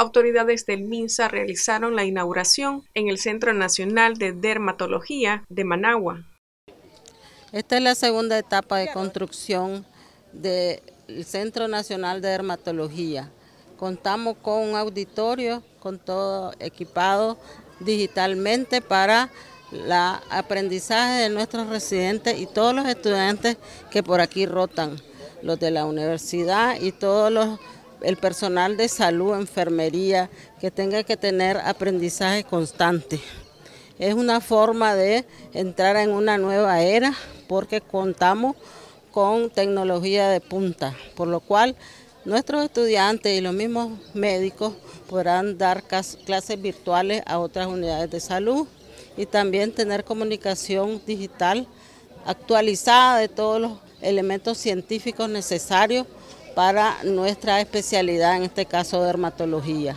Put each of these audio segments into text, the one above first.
autoridades del MINSA realizaron la inauguración en el Centro Nacional de Dermatología de Managua. Esta es la segunda etapa de construcción del Centro Nacional de Dermatología. Contamos con un auditorio, con todo equipado digitalmente para el aprendizaje de nuestros residentes y todos los estudiantes que por aquí rotan, los de la universidad y todos los el personal de salud, enfermería, que tenga que tener aprendizaje constante. Es una forma de entrar en una nueva era porque contamos con tecnología de punta, por lo cual nuestros estudiantes y los mismos médicos podrán dar clases virtuales a otras unidades de salud y también tener comunicación digital actualizada de todos los elementos científicos necesarios para nuestra especialidad, en este caso dermatología.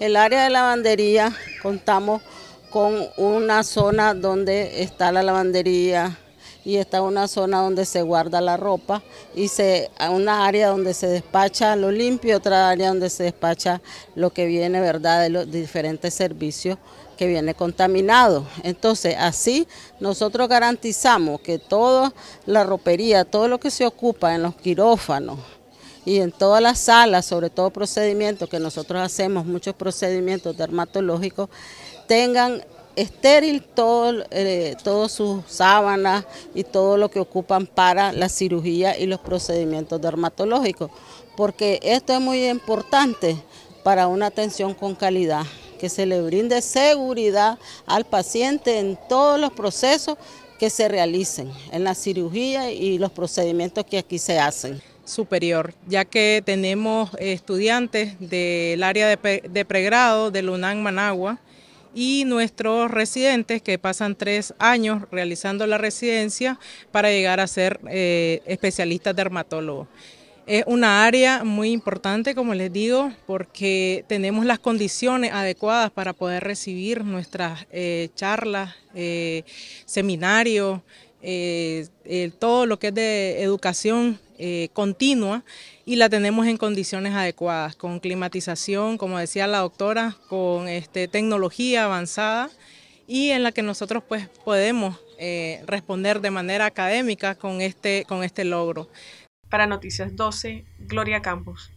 El área de lavandería contamos con una zona donde está la lavandería y está una zona donde se guarda la ropa y se una área donde se despacha lo limpio, otra área donde se despacha lo que viene, ¿verdad?, de los diferentes servicios que viene contaminado. Entonces, así nosotros garantizamos que toda la ropería, todo lo que se ocupa en los quirófanos, y en todas las salas, sobre todo procedimientos que nosotros hacemos, muchos procedimientos dermatológicos, tengan estéril eh, todas sus sábanas y todo lo que ocupan para la cirugía y los procedimientos dermatológicos, porque esto es muy importante para una atención con calidad, que se le brinde seguridad al paciente en todos los procesos que se realicen, en la cirugía y los procedimientos que aquí se hacen superior, ya que tenemos estudiantes del área de, pregrado de Lunan Managua y nuestros residentes que pasan tres años realizando la residencia para llegar a ser eh, especialistas dermatólogos. Es una área muy importante, como les digo, porque tenemos las condiciones adecuadas para poder recibir nuestras eh, charlas, eh, seminarios, eh, eh, todo lo que es de educación eh, continua y la tenemos en condiciones adecuadas, con climatización, como decía la doctora, con este, tecnología avanzada y en la que nosotros pues podemos responder de manera académica con este, con este logro. Para Noticias 12, Gloria Campos.